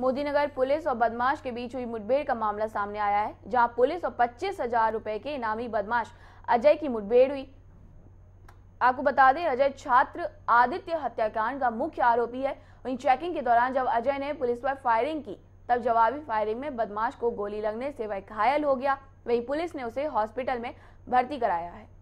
Modinagar police और बदमाश के बीच हुई मुठभेड़ का मामला सामने आया है जहां पुलिस और पच्चीस हजार रुपए के इनामी बदमाश अजय की मुठभेड़ हुई आपको बता दें अजय छात्र आदित्य हत्याकांड का मुख्य आरोपी है वहीं चेकिंग के दौरान जब अजय ने पुलिस पर फायरिंग की तब जवाबी फायरिंग में बदमाश को गोली लगने से वह घायल हो गया वहीं पुलिस ने उसे हॉस्पिटल में भर्ती कराया है